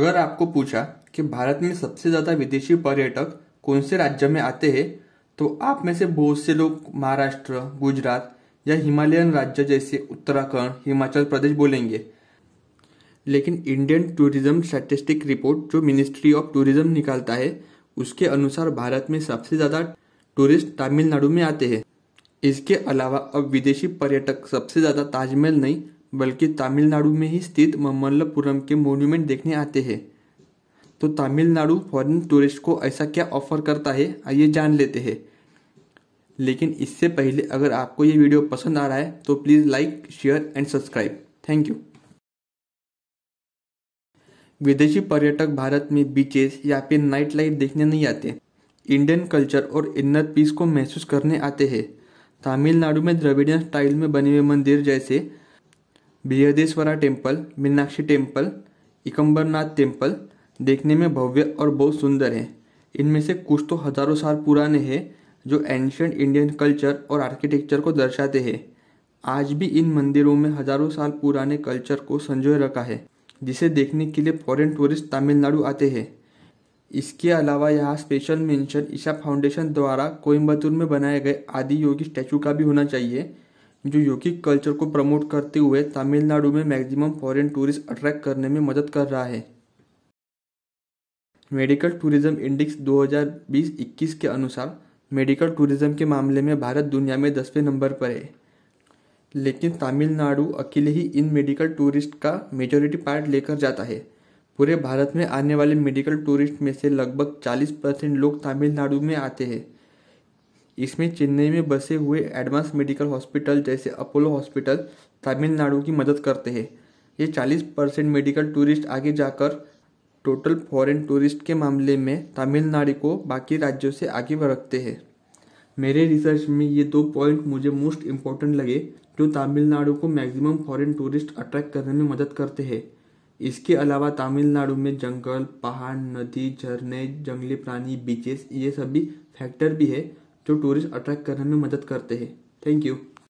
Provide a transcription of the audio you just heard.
अगर आपको पूछा कि भारत में सबसे ज़्यादा विदेशी पर्यटक कौन से राज्य में आते हैं तो आप में से बहुत से लोग महाराष्ट्र गुजरात या हिमालयन राज्य जैसे उत्तराखंड हिमाचल प्रदेश बोलेंगे लेकिन इंडियन टूरिज्म स्टैटिस्टिक रिपोर्ट जो मिनिस्ट्री ऑफ टूरिज्म निकालता है उसके अनुसार भारत में सबसे ज़्यादा टूरिस्ट तमिलनाडु में आते हैं इसके अलावा अब विदेशी पर्यटक सबसे ज़्यादा ताजमहल नहीं बल्कि तमिलनाडु में ही स्थित मल्लपुरम के मोन्यूमेंट देखने आते हैं तो तमिलनाडु फॉरेन टूरिस्ट को ऐसा क्या ऑफर करता है आइए जान लेते हैं लेकिन इससे पहले अगर आपको ये वीडियो पसंद आ रहा है तो please like share and subscribe thank you विदेशी पर्यटक भारत में बीचेस या फिर नाइट लाइफ देखने नहीं आते इंडियन कल्चर और इन्नत पीस को महसूस करने आते हैं तमिलनाडु में द्रविडियन स्टाइल में बने हुए मंदिर जैसे Brihadeeswara temple Meenakshi temple Ekambaranath temple देखने में भव्य और बहुत सुंदर है इनमें से कुछ तो हजारों साल पुराने हैं जो एंशंट इंडियन कल्चर और आर्किटेक्चर को दर्शाते हैं आज भी इन मंदिरों में हजारों साल पुराने कल्चर को संजोए रखा है जिसे देखने के लिए फॉरेन टूरिस्ट तमिलनाडु आते हैं इसके अलावा यहाँ स्पेशल मेंशन ईशा फाउंडेशन द्वारा कोयम्बतूर में बनाए गए आदि योगी स्टैचू का भी होना चाहिए जो योगिक कल्चर को प्रमोट करते हुए तमिलनाडु में मैक्सिमम फॉरेन टूरिस्ट अट्रैक्ट करने में मदद कर रहा है मेडिकल टूरिज्म इंडेक्स 2020-21 के अनुसार मेडिकल टूरिज्म के मामले में भारत दुनिया में दसवें नंबर पर है लेकिन तमिलनाडु अकेले ही इन मेडिकल टूरिस्ट का मेजोरिटी पार्ट लेकर जाता है पूरे भारत में आने वाले मेडिकल टूरिस्ट में से लगभग 40 परसेंट लोग तमिलनाडु में आते हैं इसमें चेन्नई में बसे हुए एडवांस मेडिकल हॉस्पिटल जैसे अपोलो हॉस्पिटल तमिलनाडु की मदद करते हैं ये 40 परसेंट मेडिकल टूरिस्ट आगे जाकर टोटल फॉरेन टूरिस्ट के मामले में तमिलनाडु को बाकी राज्यों से आगे रखते हैं मेरे रिसर्च में ये दो पॉइंट मुझे मोस्ट इम्पॉर्टेंट लगे जो तमिलनाडु को मैक्सिमम फॉरेन टूरिस्ट अट्रैक्ट करने में मदद करते हैं इसके अलावा तमिलनाडु में जंगल पहाड़ नदी झरने जंगली प्राणी बीचेस ये सभी फैक्टर भी है जो टूरिस्ट अट्रैक्ट करने में मदद करते हैं थैंक यू